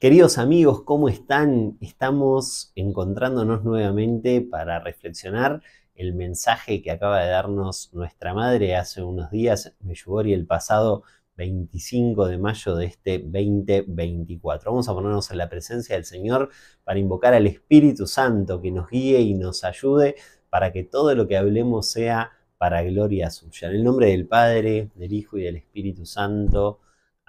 Queridos amigos, ¿cómo están? Estamos encontrándonos nuevamente para reflexionar el mensaje que acaba de darnos nuestra madre hace unos días, Meyugori, el pasado 25 de mayo de este 2024. Vamos a ponernos en la presencia del Señor para invocar al Espíritu Santo que nos guíe y nos ayude para que todo lo que hablemos sea para gloria suya. En el nombre del Padre, del Hijo y del Espíritu Santo.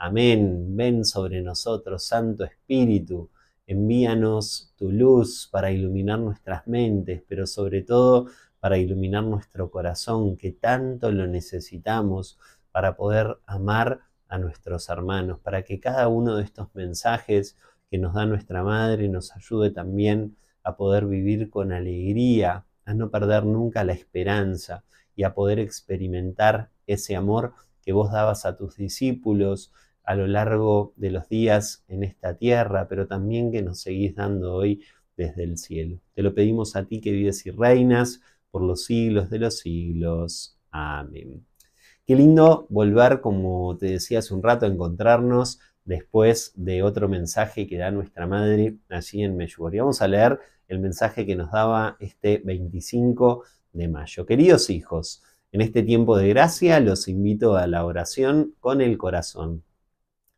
Amén. Ven sobre nosotros, Santo Espíritu. Envíanos tu luz para iluminar nuestras mentes, pero sobre todo para iluminar nuestro corazón, que tanto lo necesitamos para poder amar a nuestros hermanos, para que cada uno de estos mensajes que nos da nuestra Madre nos ayude también a poder vivir con alegría, a no perder nunca la esperanza y a poder experimentar ese amor que vos dabas a tus discípulos, a lo largo de los días en esta tierra, pero también que nos seguís dando hoy desde el cielo. Te lo pedimos a ti que vives y reinas por los siglos de los siglos. Amén. Qué lindo volver, como te decía hace un rato, a encontrarnos después de otro mensaje que da nuestra madre allí en Meshubor. vamos a leer el mensaje que nos daba este 25 de mayo. Queridos hijos, en este tiempo de gracia los invito a la oración con el corazón.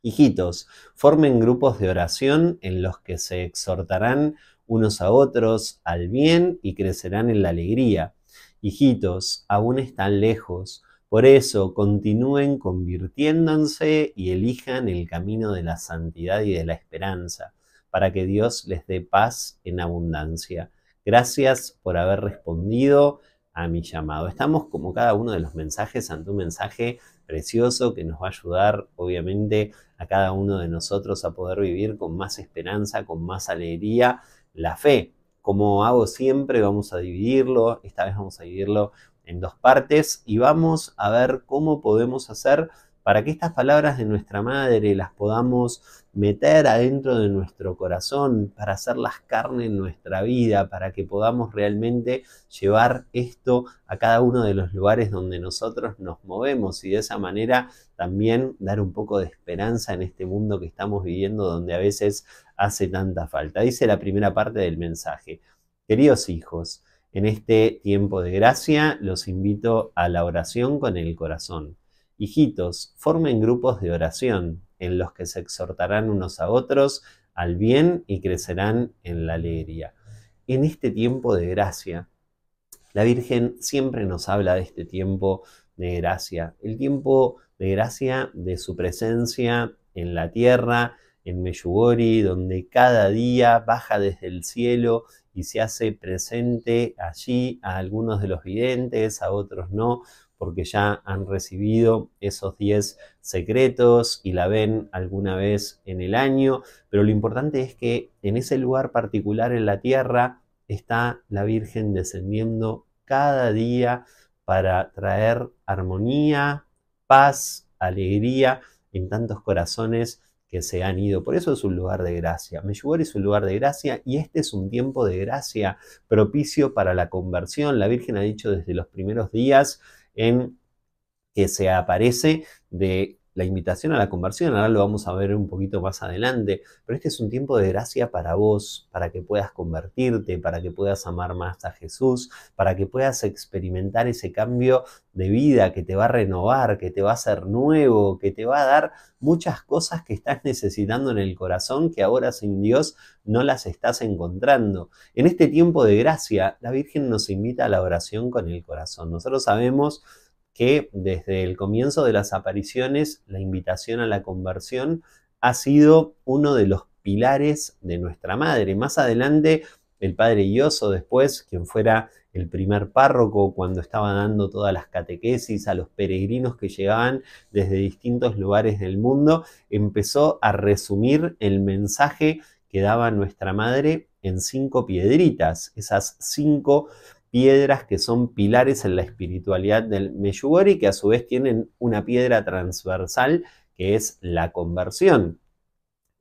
Hijitos, formen grupos de oración en los que se exhortarán unos a otros al bien y crecerán en la alegría. Hijitos, aún están lejos, por eso continúen convirtiéndose y elijan el camino de la santidad y de la esperanza, para que Dios les dé paz en abundancia. Gracias por haber respondido a mi llamado. Estamos como cada uno de los mensajes ante un mensaje precioso que nos va a ayudar, obviamente, a cada uno de nosotros a poder vivir con más esperanza, con más alegría, la fe. Como hago siempre, vamos a dividirlo, esta vez vamos a dividirlo en dos partes y vamos a ver cómo podemos hacer para que estas palabras de nuestra madre las podamos meter adentro de nuestro corazón, para hacerlas carne en nuestra vida, para que podamos realmente llevar esto a cada uno de los lugares donde nosotros nos movemos y de esa manera también dar un poco de esperanza en este mundo que estamos viviendo donde a veces hace tanta falta. Dice la primera parte del mensaje. Queridos hijos, en este tiempo de gracia los invito a la oración con el corazón. Hijitos, formen grupos de oración en los que se exhortarán unos a otros al bien y crecerán en la alegría. En este tiempo de gracia, la Virgen siempre nos habla de este tiempo de gracia, el tiempo de gracia de su presencia en la tierra, en Meyugori, donde cada día baja desde el cielo y se hace presente allí a algunos de los videntes, a otros no, porque ya han recibido esos 10 secretos y la ven alguna vez en el año, pero lo importante es que en ese lugar particular en la tierra está la Virgen descendiendo cada día para traer armonía, paz, alegría en tantos corazones que se han ido. Por eso es un lugar de gracia. Meyugor es un lugar de gracia y este es un tiempo de gracia propicio para la conversión. La Virgen ha dicho desde los primeros días en que se aparece de la invitación a la conversión, ahora lo vamos a ver un poquito más adelante, pero este es un tiempo de gracia para vos, para que puedas convertirte, para que puedas amar más a Jesús, para que puedas experimentar ese cambio de vida que te va a renovar, que te va a hacer nuevo, que te va a dar muchas cosas que estás necesitando en el corazón que ahora sin Dios no las estás encontrando. En este tiempo de gracia, la Virgen nos invita a la oración con el corazón. Nosotros sabemos que desde el comienzo de las apariciones, la invitación a la conversión ha sido uno de los pilares de nuestra madre. Más adelante, el padre Ioso, después, quien fuera el primer párroco cuando estaba dando todas las catequesis a los peregrinos que llegaban desde distintos lugares del mundo, empezó a resumir el mensaje que daba nuestra madre en cinco piedritas, esas cinco piedras que son pilares en la espiritualidad del y que a su vez tienen una piedra transversal que es la conversión.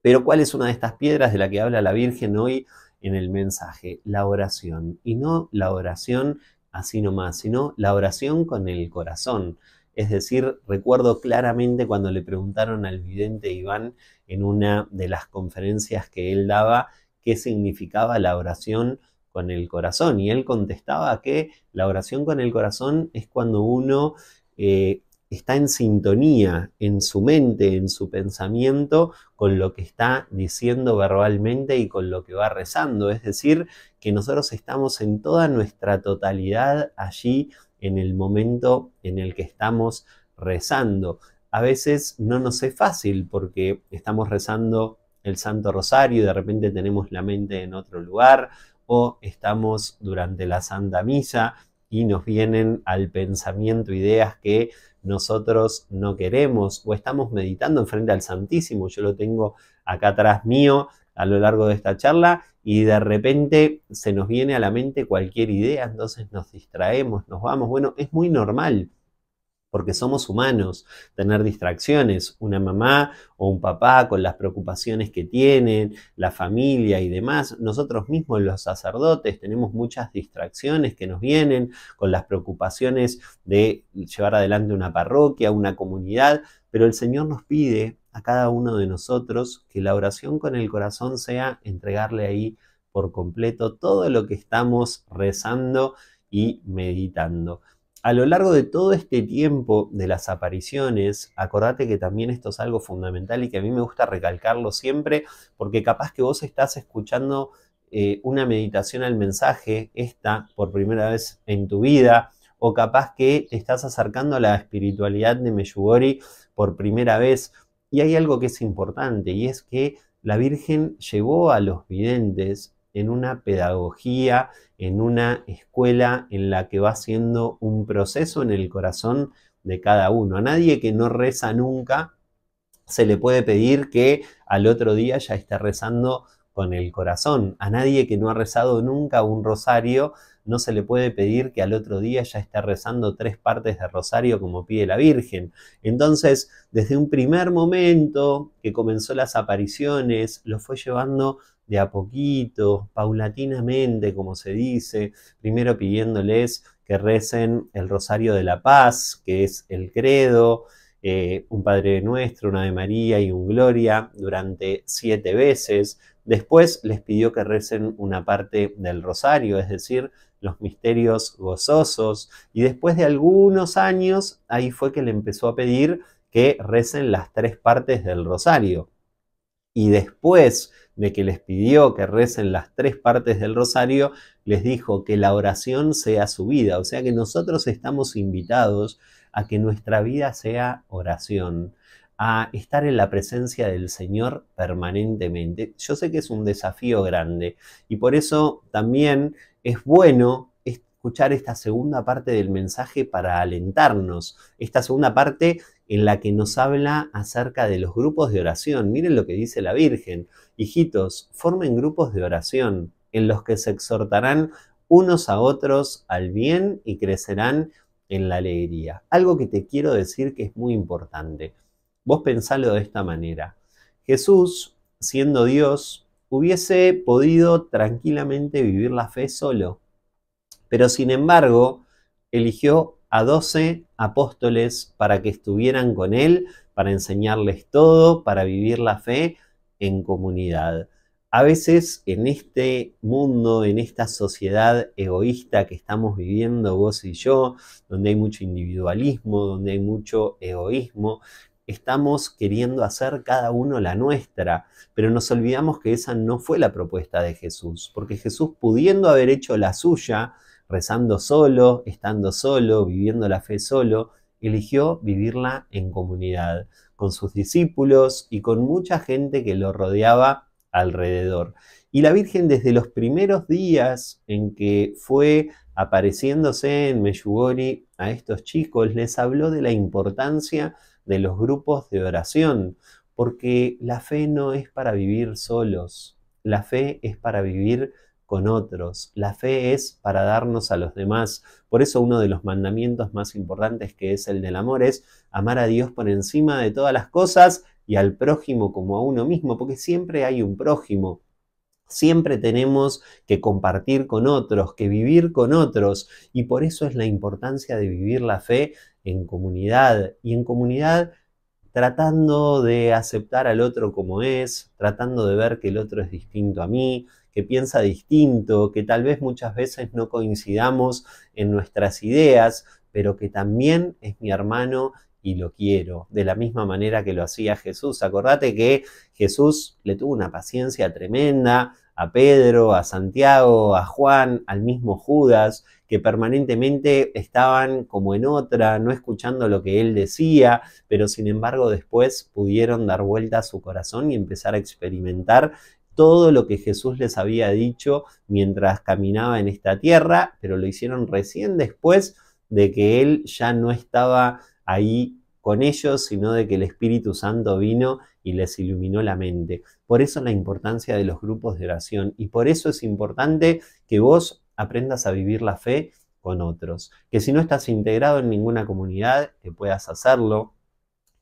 Pero ¿cuál es una de estas piedras de la que habla la Virgen hoy en el mensaje? La oración. Y no la oración así nomás, sino la oración con el corazón. Es decir, recuerdo claramente cuando le preguntaron al vidente Iván en una de las conferencias que él daba qué significaba la oración con el corazón. Y él contestaba que la oración con el corazón es cuando uno eh, está en sintonía en su mente, en su pensamiento, con lo que está diciendo verbalmente y con lo que va rezando. Es decir, que nosotros estamos en toda nuestra totalidad allí en el momento en el que estamos rezando. A veces no nos es fácil porque estamos rezando el Santo Rosario y de repente tenemos la mente en otro lugar, o estamos durante la Santa Misa y nos vienen al pensamiento ideas que nosotros no queremos o estamos meditando enfrente al Santísimo. Yo lo tengo acá atrás mío a lo largo de esta charla y de repente se nos viene a la mente cualquier idea, entonces nos distraemos, nos vamos. Bueno, es muy normal porque somos humanos, tener distracciones, una mamá o un papá con las preocupaciones que tienen, la familia y demás, nosotros mismos los sacerdotes tenemos muchas distracciones que nos vienen con las preocupaciones de llevar adelante una parroquia, una comunidad, pero el Señor nos pide a cada uno de nosotros que la oración con el corazón sea entregarle ahí por completo todo lo que estamos rezando y meditando a lo largo de todo este tiempo de las apariciones, acordate que también esto es algo fundamental y que a mí me gusta recalcarlo siempre, porque capaz que vos estás escuchando eh, una meditación al mensaje, esta por primera vez en tu vida, o capaz que te estás acercando a la espiritualidad de Meyugori por primera vez. Y hay algo que es importante y es que la Virgen llevó a los videntes en una pedagogía, en una escuela en la que va siendo un proceso en el corazón de cada uno. A nadie que no reza nunca se le puede pedir que al otro día ya esté rezando con el corazón. A nadie que no ha rezado nunca un rosario no se le puede pedir que al otro día ya esté rezando tres partes de rosario como pide la Virgen. Entonces, desde un primer momento que comenzó las apariciones, lo fue llevando de a poquito, paulatinamente, como se dice, primero pidiéndoles que recen el Rosario de la Paz, que es el credo, eh, un Padre Nuestro, una de María y un Gloria durante siete veces. Después les pidió que recen una parte del rosario, es decir, los misterios gozosos. Y después de algunos años, ahí fue que le empezó a pedir que recen las tres partes del rosario y después de que les pidió que recen las tres partes del rosario, les dijo que la oración sea su vida. O sea que nosotros estamos invitados a que nuestra vida sea oración, a estar en la presencia del Señor permanentemente. Yo sé que es un desafío grande y por eso también es bueno escuchar esta segunda parte del mensaje para alentarnos. Esta segunda parte en la que nos habla acerca de los grupos de oración. Miren lo que dice la Virgen. Hijitos, formen grupos de oración en los que se exhortarán unos a otros al bien y crecerán en la alegría. Algo que te quiero decir que es muy importante. Vos pensalo de esta manera. Jesús, siendo Dios, hubiese podido tranquilamente vivir la fe solo, pero sin embargo eligió a doce apóstoles para que estuvieran con él, para enseñarles todo, para vivir la fe en comunidad. A veces en este mundo, en esta sociedad egoísta que estamos viviendo vos y yo, donde hay mucho individualismo, donde hay mucho egoísmo, estamos queriendo hacer cada uno la nuestra, pero nos olvidamos que esa no fue la propuesta de Jesús, porque Jesús pudiendo haber hecho la suya, rezando solo, estando solo, viviendo la fe solo, eligió vivirla en comunidad, con sus discípulos y con mucha gente que lo rodeaba alrededor. Y la Virgen desde los primeros días en que fue apareciéndose en Meyugori a estos chicos, les habló de la importancia de los grupos de oración, porque la fe no es para vivir solos, la fe es para vivir otros. La fe es para darnos a los demás. Por eso uno de los mandamientos más importantes que es el del amor es amar a Dios por encima de todas las cosas y al prójimo como a uno mismo, porque siempre hay un prójimo. Siempre tenemos que compartir con otros, que vivir con otros, y por eso es la importancia de vivir la fe en comunidad y en comunidad tratando de aceptar al otro como es, tratando de ver que el otro es distinto a mí, que piensa distinto, que tal vez muchas veces no coincidamos en nuestras ideas, pero que también es mi hermano y lo quiero, de la misma manera que lo hacía Jesús. Acordate que Jesús le tuvo una paciencia tremenda a Pedro, a Santiago, a Juan, al mismo Judas, que permanentemente estaban como en otra, no escuchando lo que él decía, pero sin embargo después pudieron dar vuelta a su corazón y empezar a experimentar todo lo que Jesús les había dicho mientras caminaba en esta tierra, pero lo hicieron recién después de que Él ya no estaba ahí con ellos, sino de que el Espíritu Santo vino y les iluminó la mente. Por eso la importancia de los grupos de oración y por eso es importante que vos aprendas a vivir la fe con otros. Que si no estás integrado en ninguna comunidad, que puedas hacerlo,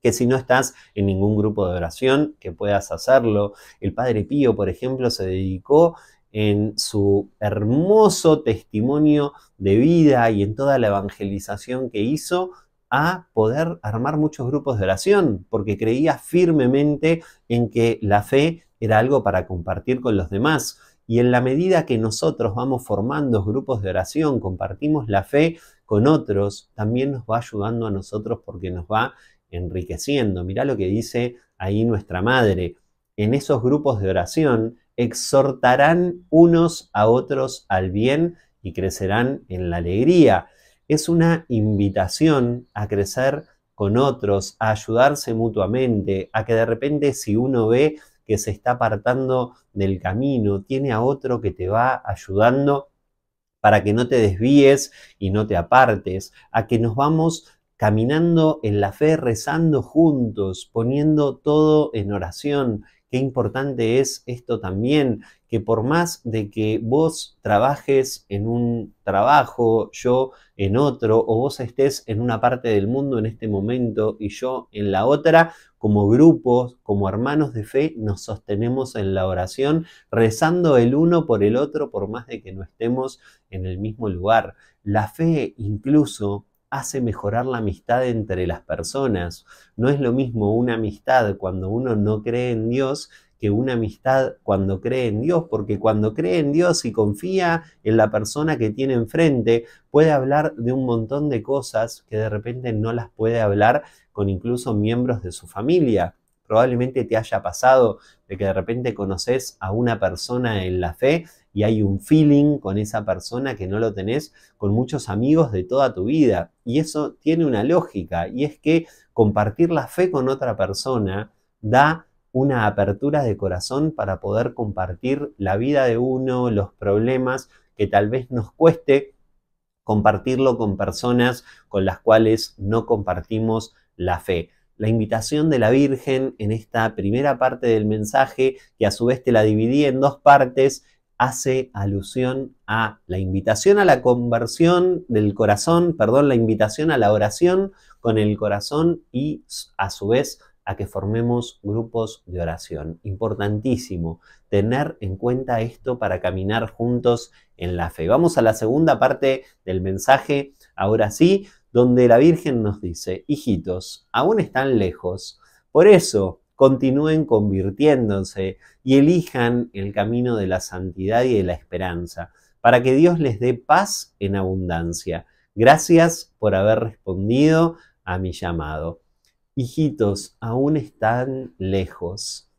que si no estás en ningún grupo de oración, que puedas hacerlo. El Padre Pío, por ejemplo, se dedicó en su hermoso testimonio de vida y en toda la evangelización que hizo a poder armar muchos grupos de oración, porque creía firmemente en que la fe era algo para compartir con los demás. Y en la medida que nosotros vamos formando grupos de oración, compartimos la fe con otros, también nos va ayudando a nosotros porque nos va enriqueciendo. Mirá lo que dice ahí nuestra madre. En esos grupos de oración exhortarán unos a otros al bien y crecerán en la alegría. Es una invitación a crecer con otros, a ayudarse mutuamente, a que de repente si uno ve que se está apartando del camino, tiene a otro que te va ayudando para que no te desvíes y no te apartes, a que nos vamos caminando en la fe, rezando juntos, poniendo todo en oración. Qué importante es esto también, que por más de que vos trabajes en un trabajo, yo en otro, o vos estés en una parte del mundo en este momento y yo en la otra, como grupos, como hermanos de fe, nos sostenemos en la oración, rezando el uno por el otro, por más de que no estemos en el mismo lugar. La fe incluso hace mejorar la amistad entre las personas. No es lo mismo una amistad cuando uno no cree en Dios que una amistad cuando cree en Dios, porque cuando cree en Dios y confía en la persona que tiene enfrente, puede hablar de un montón de cosas que de repente no las puede hablar con incluso miembros de su familia. Probablemente te haya pasado de que de repente conoces a una persona en la fe y hay un feeling con esa persona que no lo tenés con muchos amigos de toda tu vida. Y eso tiene una lógica y es que compartir la fe con otra persona da una apertura de corazón para poder compartir la vida de uno, los problemas que tal vez nos cueste compartirlo con personas con las cuales no compartimos la fe la invitación de la Virgen en esta primera parte del mensaje, que a su vez te la dividí en dos partes, hace alusión a la invitación a la conversión del corazón, perdón, la invitación a la oración con el corazón y a su vez a que formemos grupos de oración. Importantísimo tener en cuenta esto para caminar juntos en la fe. Vamos a la segunda parte del mensaje, ahora sí, donde la Virgen nos dice, hijitos, aún están lejos. Por eso, continúen convirtiéndose y elijan el camino de la santidad y de la esperanza, para que Dios les dé paz en abundancia. Gracias por haber respondido a mi llamado. Hijitos, aún están lejos.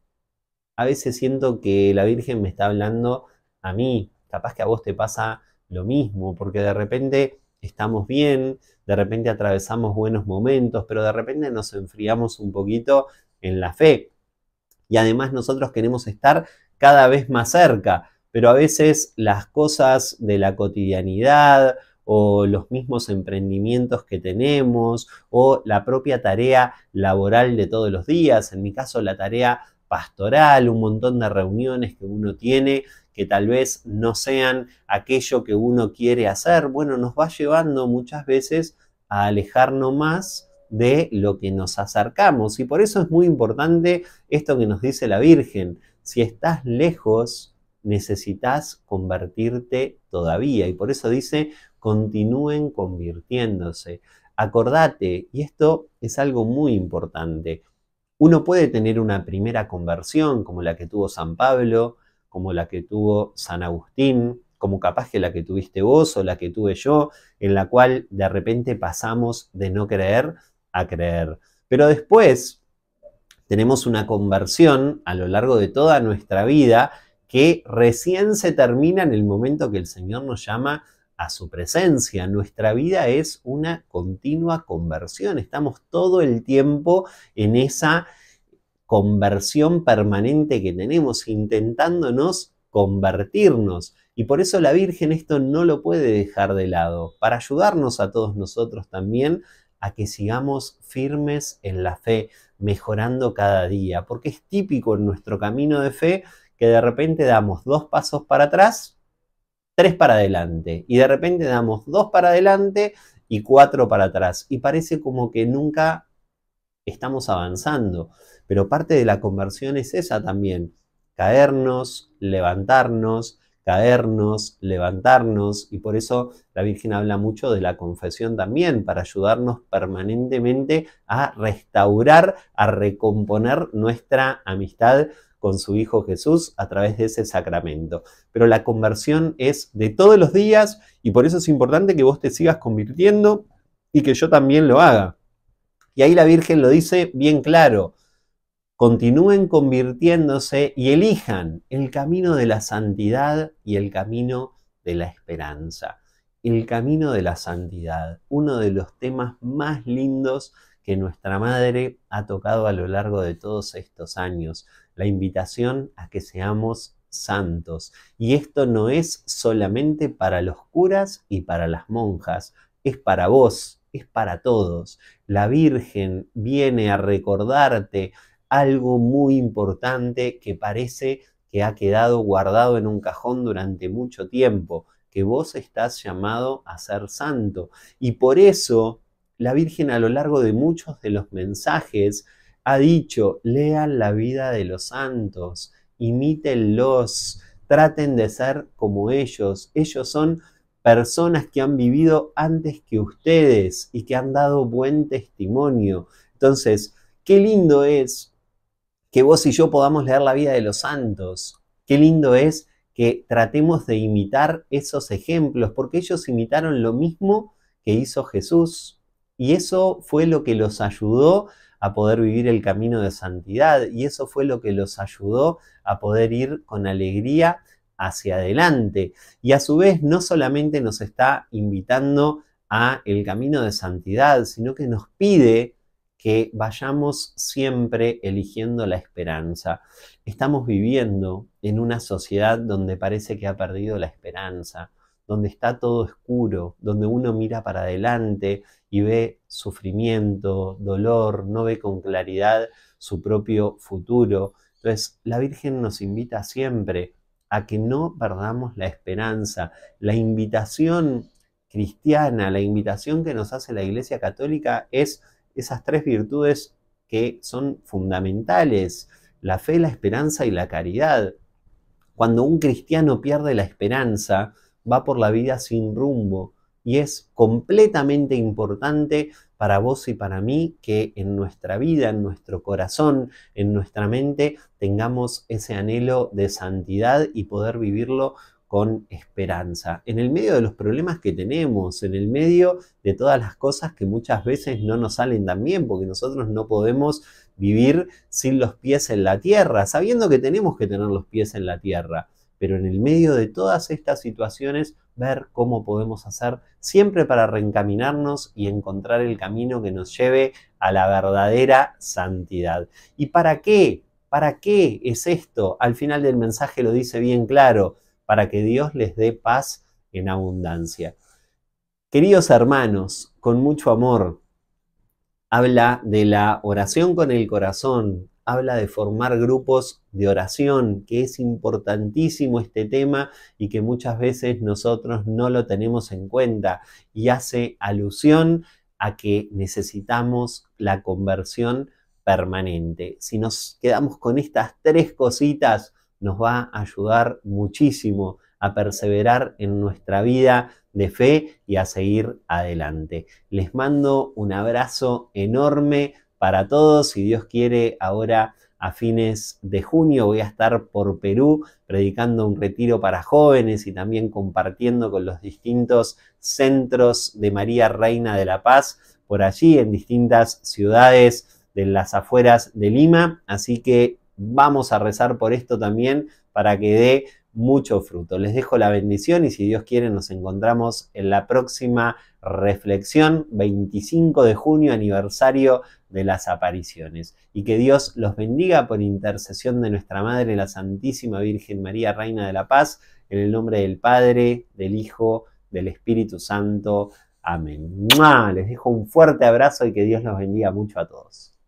A veces siento que la Virgen me está hablando a mí. Capaz que a vos te pasa lo mismo, porque de repente estamos bien, de repente atravesamos buenos momentos, pero de repente nos enfriamos un poquito en la fe. Y además nosotros queremos estar cada vez más cerca, pero a veces las cosas de la cotidianidad o los mismos emprendimientos que tenemos o la propia tarea laboral de todos los días, en mi caso la tarea pastoral, un montón de reuniones que uno tiene que tal vez no sean aquello que uno quiere hacer, bueno, nos va llevando muchas veces a alejarnos más de lo que nos acercamos. Y por eso es muy importante esto que nos dice la Virgen. Si estás lejos, necesitas convertirte todavía. Y por eso dice, continúen convirtiéndose. Acordate, y esto es algo muy importante, uno puede tener una primera conversión como la que tuvo San Pablo, como la que tuvo San Agustín, como capaz que la que tuviste vos o la que tuve yo, en la cual de repente pasamos de no creer a creer. Pero después tenemos una conversión a lo largo de toda nuestra vida que recién se termina en el momento que el Señor nos llama a su presencia. Nuestra vida es una continua conversión. Estamos todo el tiempo en esa conversión permanente que tenemos, intentándonos convertirnos. Y por eso la Virgen esto no lo puede dejar de lado, para ayudarnos a todos nosotros también a que sigamos firmes en la fe, mejorando cada día, porque es típico en nuestro camino de fe que de repente damos dos pasos para atrás, tres para adelante, y de repente damos dos para adelante y cuatro para atrás, y parece como que nunca estamos avanzando, pero parte de la conversión es esa también, caernos, levantarnos, caernos, levantarnos, y por eso la Virgen habla mucho de la confesión también, para ayudarnos permanentemente a restaurar, a recomponer nuestra amistad con su Hijo Jesús a través de ese sacramento. Pero la conversión es de todos los días y por eso es importante que vos te sigas convirtiendo y que yo también lo haga. Y ahí la Virgen lo dice bien claro, continúen convirtiéndose y elijan el camino de la santidad y el camino de la esperanza. El camino de la santidad, uno de los temas más lindos que nuestra madre ha tocado a lo largo de todos estos años, la invitación a que seamos santos. Y esto no es solamente para los curas y para las monjas, es para vos, es para todos. La Virgen viene a recordarte algo muy importante que parece que ha quedado guardado en un cajón durante mucho tiempo, que vos estás llamado a ser santo. Y por eso la Virgen a lo largo de muchos de los mensajes ha dicho, lean la vida de los santos, imítenlos, traten de ser como ellos. Ellos son personas que han vivido antes que ustedes y que han dado buen testimonio. Entonces, qué lindo es que vos y yo podamos leer la vida de los santos. Qué lindo es que tratemos de imitar esos ejemplos, porque ellos imitaron lo mismo que hizo Jesús. Y eso fue lo que los ayudó a poder vivir el camino de santidad. Y eso fue lo que los ayudó a poder ir con alegría hacia adelante. Y a su vez no solamente nos está invitando a el camino de santidad, sino que nos pide que vayamos siempre eligiendo la esperanza. Estamos viviendo en una sociedad donde parece que ha perdido la esperanza, donde está todo oscuro, donde uno mira para adelante y ve sufrimiento, dolor, no ve con claridad su propio futuro. Entonces, la Virgen nos invita siempre a que no perdamos la esperanza. La invitación cristiana, la invitación que nos hace la Iglesia Católica es esas tres virtudes que son fundamentales, la fe, la esperanza y la caridad. Cuando un cristiano pierde la esperanza, va por la vida sin rumbo y es completamente importante para vos y para mí que en nuestra vida, en nuestro corazón, en nuestra mente, tengamos ese anhelo de santidad y poder vivirlo con esperanza, en el medio de los problemas que tenemos, en el medio de todas las cosas que muchas veces no nos salen tan bien, porque nosotros no podemos vivir sin los pies en la tierra, sabiendo que tenemos que tener los pies en la tierra, pero en el medio de todas estas situaciones, ver cómo podemos hacer siempre para reencaminarnos y encontrar el camino que nos lleve a la verdadera santidad. ¿Y para qué? ¿Para qué es esto? Al final del mensaje lo dice bien claro para que Dios les dé paz en abundancia. Queridos hermanos, con mucho amor, habla de la oración con el corazón, habla de formar grupos de oración, que es importantísimo este tema y que muchas veces nosotros no lo tenemos en cuenta y hace alusión a que necesitamos la conversión permanente. Si nos quedamos con estas tres cositas, nos va a ayudar muchísimo a perseverar en nuestra vida de fe y a seguir adelante. Les mando un abrazo enorme para todos. Si Dios quiere, ahora a fines de junio voy a estar por Perú predicando un retiro para jóvenes y también compartiendo con los distintos centros de María Reina de la Paz por allí en distintas ciudades de las afueras de Lima. Así que Vamos a rezar por esto también para que dé mucho fruto. Les dejo la bendición y si Dios quiere nos encontramos en la próxima reflexión, 25 de junio, aniversario de las apariciones. Y que Dios los bendiga por intercesión de nuestra Madre, la Santísima Virgen María, Reina de la Paz, en el nombre del Padre, del Hijo, del Espíritu Santo. Amén. Les dejo un fuerte abrazo y que Dios los bendiga mucho a todos.